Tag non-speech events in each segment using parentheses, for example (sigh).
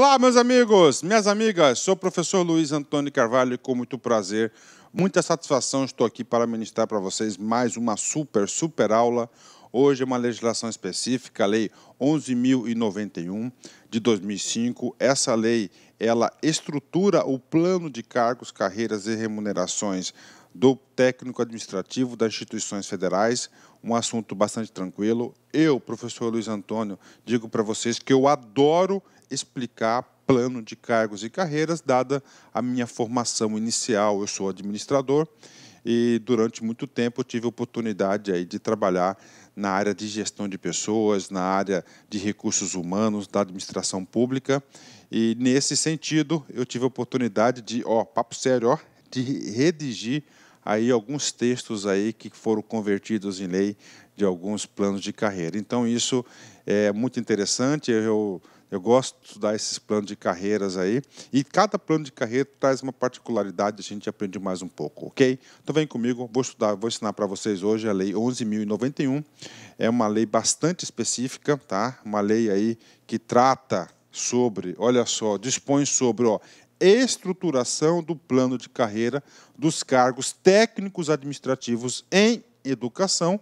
Olá, meus amigos, minhas amigas, sou o professor Luiz Antônio Carvalho e com muito prazer, muita satisfação estou aqui para ministrar para vocês mais uma super, super aula. Hoje é uma legislação específica, a Lei 11.091 de 2005. Essa lei, ela estrutura o plano de cargos, carreiras e remunerações do técnico administrativo das instituições federais, um assunto bastante tranquilo. Eu, professor Luiz Antônio, digo para vocês que eu adoro explicar plano de cargos e carreiras, dada a minha formação inicial. Eu sou administrador e durante muito tempo tive oportunidade aí de trabalhar na área de gestão de pessoas, na área de recursos humanos, da administração pública. E nesse sentido, eu tive a oportunidade de, ó, papo sério, ó, de redigir aí alguns textos aí que foram convertidos em lei de alguns planos de carreira. Então isso é muito interessante. Eu, eu gosto de estudar esses planos de carreiras aí. E cada plano de carreira traz uma particularidade, a gente aprende mais um pouco, ok? Então vem comigo, vou estudar, vou ensinar para vocês hoje a Lei 11.091. É uma lei bastante específica, tá? Uma lei aí que trata sobre, olha só, dispõe sobre ó, estruturação do plano de carreira dos cargos técnicos administrativos em educação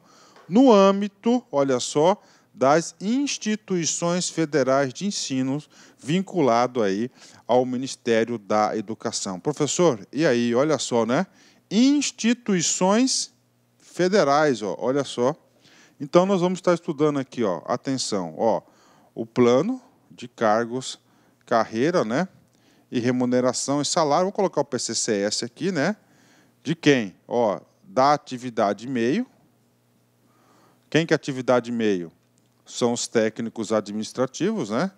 no âmbito, olha só, das instituições federais de ensino vinculado aí ao Ministério da Educação. Professor, e aí, olha só, né? Instituições federais, ó, olha só. Então nós vamos estar estudando aqui, ó, atenção, ó, o plano de cargos, carreira, né, e remuneração e salário. Vou colocar o PCCS aqui, né? De quem? Ó, da atividade meio. Quem que é atividade meio? São os técnicos administrativos, né?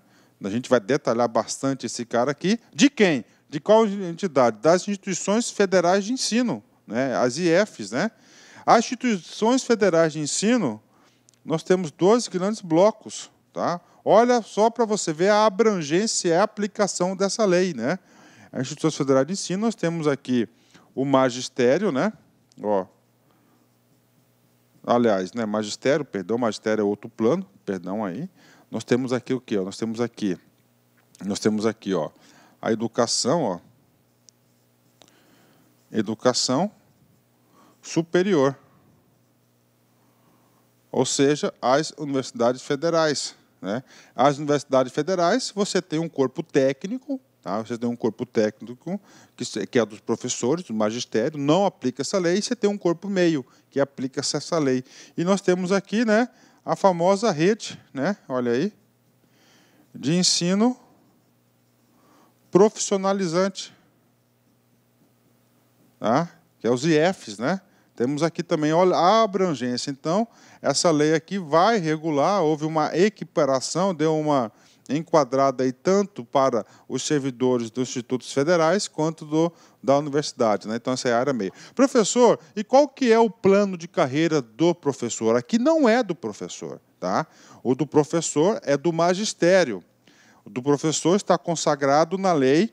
A gente vai detalhar bastante esse cara aqui. De quem? De qual entidade? Das instituições federais de ensino, né? as IFs. Né? As instituições federais de ensino, nós temos dois grandes blocos. Tá? Olha só para você ver a abrangência e a aplicação dessa lei. Né? A Instituição Federal de Ensino, nós temos aqui o magistério, né? Ó. Aliás, né, magistério, perdão, magistério é outro plano, perdão aí. Nós temos aqui o quê? Nós temos aqui. Nós temos aqui, ó, a educação, ó. Educação superior. Ou seja, as universidades federais. Né? As universidades federais, você tem um corpo técnico, tá? você tem um corpo técnico que, que é dos professores, do magistério, não aplica essa lei, e você tem um corpo meio que aplica essa lei. E nós temos aqui né, a famosa rede, né, olha aí, de ensino profissionalizante, tá? que é os IFs, né? Temos aqui também olha, a abrangência. Então, essa lei aqui vai regular, houve uma equiparação, deu uma enquadrada aí tanto para os servidores dos institutos federais quanto do, da universidade. Né? Então, essa é a área meio. Professor, e qual que é o plano de carreira do professor? Aqui não é do professor. Tá? O do professor é do magistério. O do professor está consagrado na lei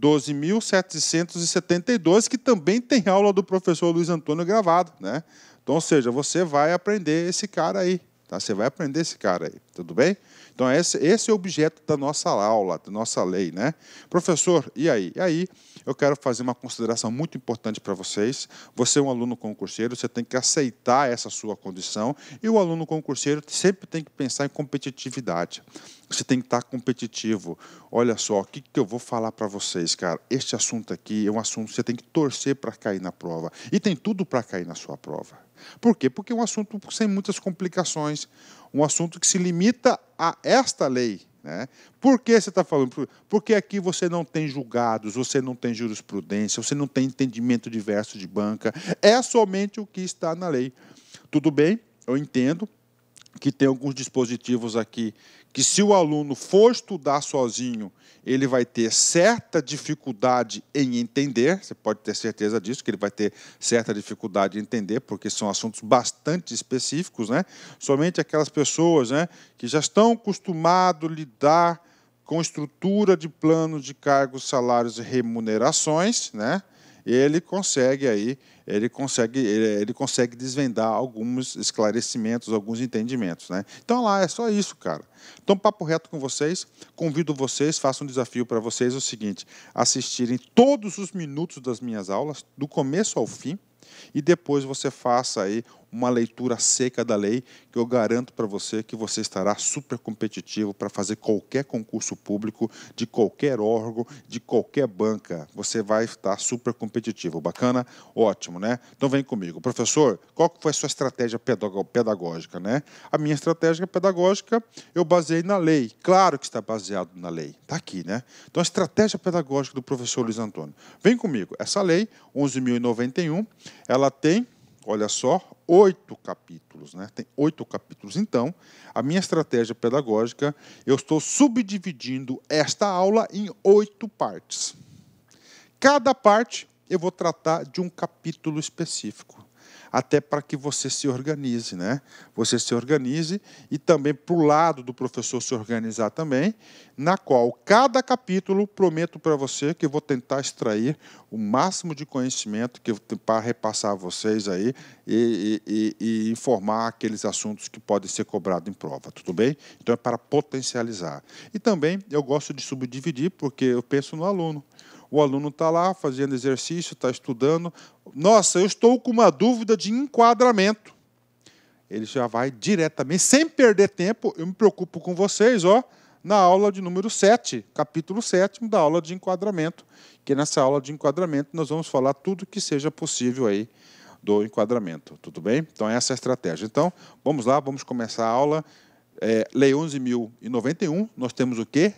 12.772, que também tem aula do professor Luiz Antônio gravado, né? Então, ou seja, você vai aprender esse cara aí, tá? Você vai aprender esse cara aí, tudo bem? Então, esse, esse é o objeto da nossa aula, da nossa lei, né? Professor, e aí? E aí, eu quero fazer uma consideração muito importante para vocês. Você é um aluno concurseiro, você tem que aceitar essa sua condição, e o aluno concurseiro sempre tem que pensar em competitividade. Você tem que estar competitivo. Olha só, o que, que eu vou falar para vocês, cara? Este assunto aqui é um assunto que você tem que torcer para cair na prova. E tem tudo para cair na sua prova. Por quê? Porque é um assunto sem muitas complicações, um assunto que se limita a esta lei. Né? Por que você está falando? Porque aqui você não tem julgados, você não tem jurisprudência, você não tem entendimento diverso de banca. É somente o que está na lei. Tudo bem, eu entendo que tem alguns dispositivos aqui que se o aluno for estudar sozinho, ele vai ter certa dificuldade em entender, você pode ter certeza disso, que ele vai ter certa dificuldade em entender, porque são assuntos bastante específicos, né? Somente aquelas pessoas né, que já estão acostumadas a lidar com estrutura de plano de cargos, salários e remunerações, né? Ele consegue aí ele consegue, ele, consegue desvendar alguns esclarecimentos, alguns entendimentos. Né? Então, lá, é só isso, cara. Então, papo reto com vocês, convido vocês, faço um desafio para vocês, é o seguinte, assistirem todos os minutos das minhas aulas, do começo ao fim, e depois você faça aí uma leitura seca da lei, que eu garanto para você que você estará super competitivo para fazer qualquer concurso público, de qualquer órgão, de qualquer banca. Você vai estar super competitivo. Bacana? Ótimo, né? Então vem comigo. Professor, qual foi a sua estratégia pedagógica, né? A minha estratégia pedagógica eu baseei na lei. Claro que está baseado na lei. Está aqui, né? Então a estratégia pedagógica do professor Luiz Antônio. Vem comigo. Essa lei, 11.091, ela tem, olha só, oito capítulos, né? Tem oito capítulos. Então, a minha estratégia pedagógica, eu estou subdividindo esta aula em oito partes. Cada parte eu vou tratar de um capítulo específico até para que você se organize, né? Você se organize e também para o lado do professor se organizar também, na qual cada capítulo prometo para você que eu vou tentar extrair o máximo de conhecimento que eu para repassar a vocês aí e, e, e informar aqueles assuntos que podem ser cobrados em prova, tudo bem? Então é para potencializar. E também eu gosto de subdividir porque eu penso no aluno. O aluno está lá fazendo exercício, está estudando. Nossa, eu estou com uma dúvida de enquadramento. Ele já vai diretamente, sem perder tempo, eu me preocupo com vocês, ó, na aula de número 7, capítulo 7 da aula de enquadramento, que nessa aula de enquadramento nós vamos falar tudo que seja possível aí do enquadramento, tudo bem? Então essa é a estratégia. Então, vamos lá, vamos começar a aula. É, lei 11.091, nós temos o quê?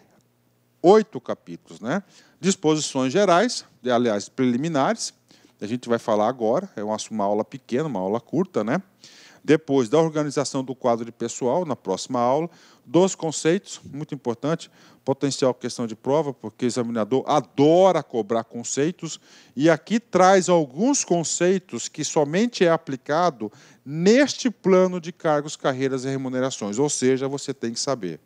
oito capítulos, né? Disposições gerais, aliás, preliminares, a gente vai falar agora, é uma, uma aula pequena, uma aula curta, né? Depois da organização do quadro de pessoal, na próxima aula, dos conceitos, muito importante, potencial questão de prova, porque o examinador adora cobrar conceitos, e aqui traz alguns conceitos que somente é aplicado neste plano de cargos, carreiras e remunerações, ou seja, você tem que saber.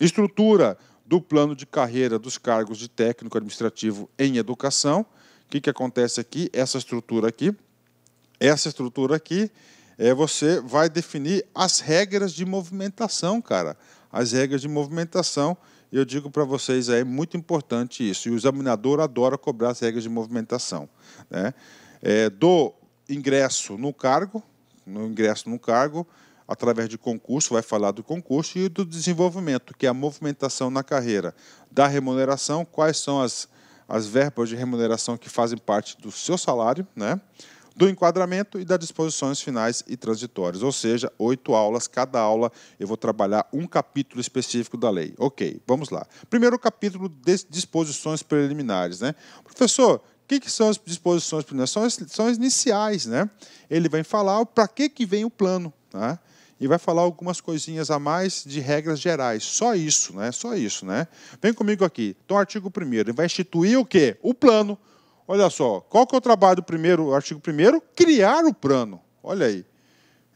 Estrutura, do plano de carreira dos cargos de técnico administrativo em educação. O que, que acontece aqui? Essa estrutura aqui. Essa estrutura aqui, é, você vai definir as regras de movimentação, cara. As regras de movimentação eu digo para vocês, é muito importante isso. E o examinador adora cobrar as regras de movimentação. Né? É, do ingresso no cargo, no ingresso no cargo, através de concurso, vai falar do concurso e do desenvolvimento, que é a movimentação na carreira, da remuneração, quais são as, as verbas de remuneração que fazem parte do seu salário, né? do enquadramento e das disposições finais e transitórias, ou seja, oito aulas, cada aula eu vou trabalhar um capítulo específico da lei. Ok, vamos lá. Primeiro capítulo de disposições preliminares. Né? Professor, o que, que são as disposições preliminares? São as, são as iniciais, né? Ele vem falar para que, que vem o plano. Né? e vai falar algumas coisinhas a mais de regras gerais. Só isso, né? Só isso, né? Vem comigo aqui. Então, artigo 1 ele vai instituir o quê? O plano. Olha só, qual que é o trabalho do primeiro, artigo 1 Criar o plano. Olha aí.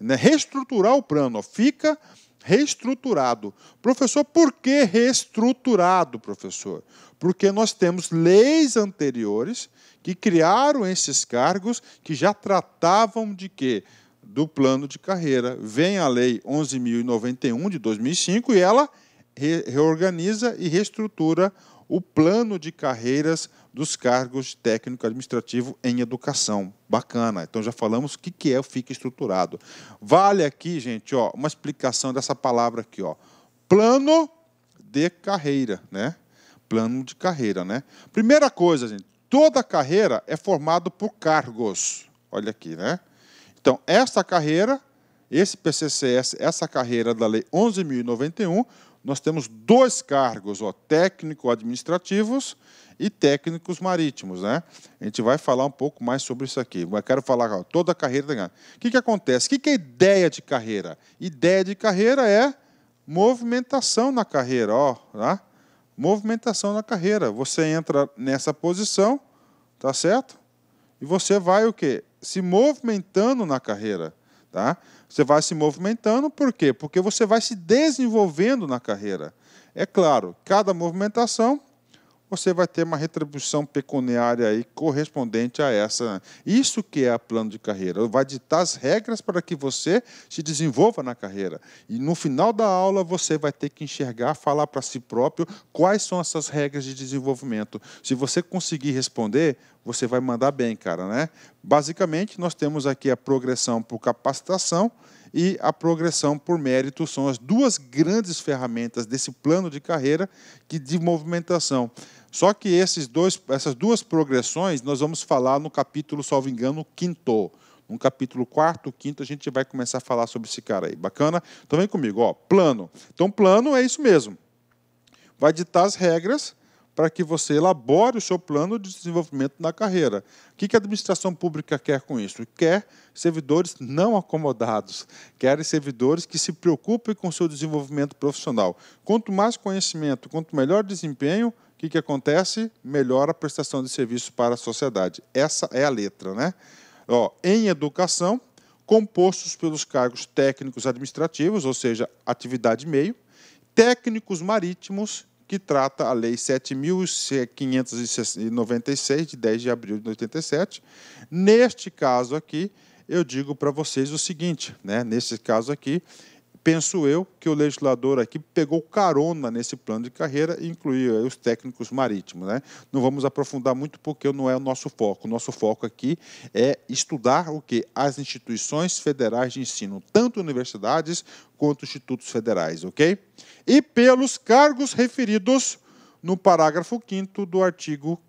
Né? Reestruturar o plano. Fica reestruturado. Professor, por que reestruturado, professor? Porque nós temos leis anteriores que criaram esses cargos que já tratavam de quê? do plano de carreira. Vem a Lei 11.091 de 2005 e ela re reorganiza e reestrutura o plano de carreiras dos cargos técnico-administrativo em educação. Bacana. Então já falamos o que, que é o FICA estruturado. Vale aqui, gente, ó, uma explicação dessa palavra aqui, ó. Plano de carreira, né? Plano de carreira, né? Primeira coisa, gente, toda carreira é formada por cargos. Olha aqui, né? Então, esta carreira, esse PCCS, essa carreira da Lei 11.091, nós temos dois cargos, técnico-administrativos e técnicos marítimos. Né? A gente vai falar um pouco mais sobre isso aqui. Eu quero falar ó, toda a carreira. Da... O que, que acontece? O que, que é ideia de carreira? Ideia de carreira é movimentação na carreira. Ó, tá? Movimentação na carreira. Você entra nessa posição, tá certo? E você vai o quê? se movimentando na carreira. Tá? Você vai se movimentando, por quê? Porque você vai se desenvolvendo na carreira. É claro, cada movimentação você vai ter uma retribuição pecuniária aí correspondente a essa. Isso que é a plano de carreira. Vai ditar as regras para que você se desenvolva na carreira. E no final da aula você vai ter que enxergar, falar para si próprio quais são essas regras de desenvolvimento. Se você conseguir responder, você vai mandar bem, cara, né? Basicamente, nós temos aqui a progressão por capacitação e a progressão por mérito são as duas grandes ferramentas desse plano de carreira que de movimentação. Só que esses dois, essas duas progressões nós vamos falar no capítulo, salvo engano, quinto. No capítulo quarto, quinto, a gente vai começar a falar sobre esse cara aí. Bacana? Então vem comigo, ó, plano. Então plano é isso mesmo. Vai ditar as regras para que você elabore o seu plano de desenvolvimento na carreira. O que a administração pública quer com isso? Quer servidores não acomodados, querem servidores que se preocupem com o seu desenvolvimento profissional. Quanto mais conhecimento, quanto melhor desempenho, o que, que acontece? Melhora a prestação de serviço para a sociedade. Essa é a letra, né? Ó, em educação, compostos pelos cargos técnicos administrativos, ou seja, atividade meio, técnicos marítimos que trata a Lei 7.596, de 10 de abril de 87. Neste caso aqui, eu digo para vocês o seguinte, né? nesse caso aqui, penso eu que o legislador aqui pegou carona nesse plano de carreira e incluiu os técnicos marítimos. Né? Não vamos aprofundar muito porque não é o nosso foco. O nosso foco aqui é estudar o que as instituições federais de ensino, tanto universidades quanto institutos federais, ok? E pelos cargos referidos no parágrafo 5 do artigo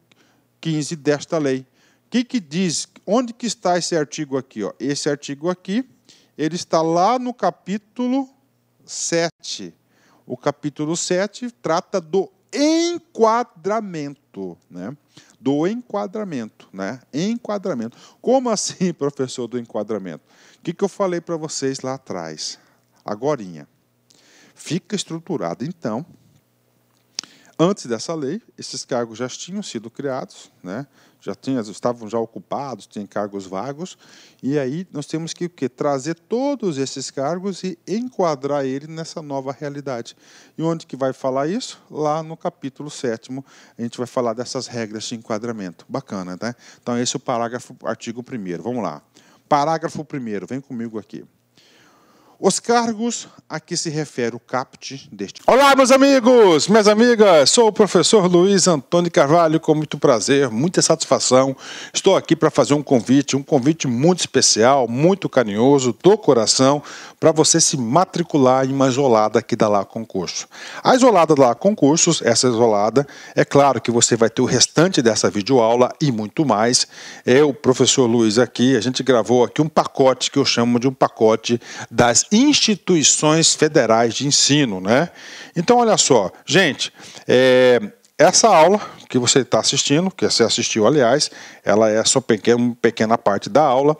15 desta lei. O que, que diz? Onde que está esse artigo aqui? Ó? Esse artigo aqui ele está lá no capítulo 7. O capítulo 7 trata do enquadramento, né? Do enquadramento, né? Enquadramento. Como assim, (laughs) professor, do enquadramento? O que, que eu falei para vocês lá atrás, agorinha? Fica estruturado, então, Antes dessa lei, esses cargos já tinham sido criados, né? já tinham, estavam já ocupados, tinham cargos vagos, e aí nós temos que, que trazer todos esses cargos e enquadrar ele nessa nova realidade. E onde que vai falar isso? Lá no capítulo 7, a gente vai falar dessas regras de enquadramento. Bacana, né? Então esse é o parágrafo, artigo 1 Vamos lá. Parágrafo 1 vem comigo aqui. Os cargos a que se refere o CAPT deste. Olá, meus amigos, minhas amigas, sou o professor Luiz Antônio Carvalho, com muito prazer, muita satisfação. Estou aqui para fazer um convite, um convite muito especial, muito carinhoso, do coração, para você se matricular em uma isolada aqui da Lá Concurso. A isolada da Lá Concursos, essa isolada, é claro que você vai ter o restante dessa videoaula e muito mais. Eu, professor Luiz, aqui, a gente gravou aqui um pacote que eu chamo de um pacote das instituições federais de ensino, né? Então, olha só, gente, é, essa aula que você está assistindo, que você assistiu, aliás, ela é só pequena, uma pequena parte da aula.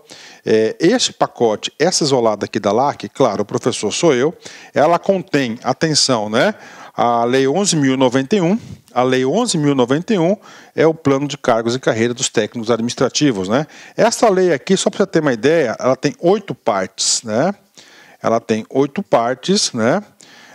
É, esse pacote, essa isolada aqui da LAC, claro, o professor sou eu, ela contém, atenção, né? A Lei 11.091, a Lei 11.091 é o plano de cargos e carreira dos técnicos administrativos, né? Essa lei aqui, só para você ter uma ideia, ela tem oito partes, né? ela tem oito partes, né?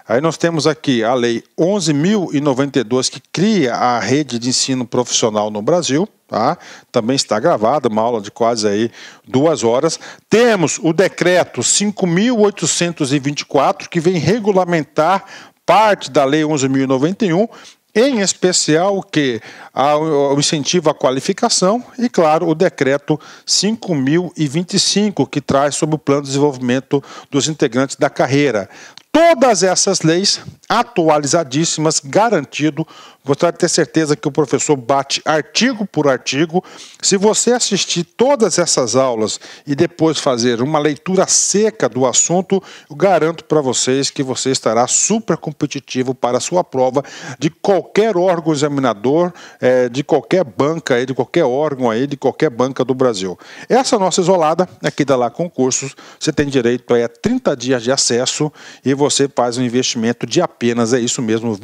Aí nós temos aqui a Lei 11.092, que cria a rede de ensino profissional no Brasil. Tá? Também está gravada, uma aula de quase aí duas horas. Temos o Decreto 5.824, que vem regulamentar parte da Lei 11.091 em especial que o incentivo à qualificação e, claro, o decreto 5.025, que traz sobre o plano de desenvolvimento dos integrantes da carreira todas essas leis atualizadíssimas, garantido. Você vai ter certeza que o professor bate artigo por artigo. Se você assistir todas essas aulas e depois fazer uma leitura seca do assunto, eu garanto para vocês que você estará super competitivo para a sua prova de qualquer órgão examinador, é, de qualquer banca, aí, de qualquer órgão, aí, de qualquer banca do Brasil. Essa nossa isolada, aqui da Lá Concursos, você tem direito aí, a 30 dias de acesso e você faz um investimento de apenas, é isso mesmo, R$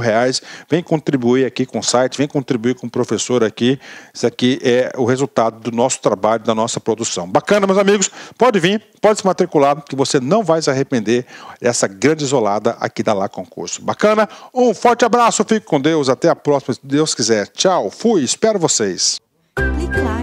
reais. Vem contribuir aqui com o site, vem contribuir com o professor aqui. Isso aqui é o resultado do nosso trabalho, da nossa produção. Bacana, meus amigos. Pode vir, pode se matricular, que você não vai se arrepender dessa grande isolada aqui da Lá Concurso. Bacana? Um forte abraço, fique com Deus, até a próxima, se Deus quiser. Tchau, fui, espero vocês. Clique lá.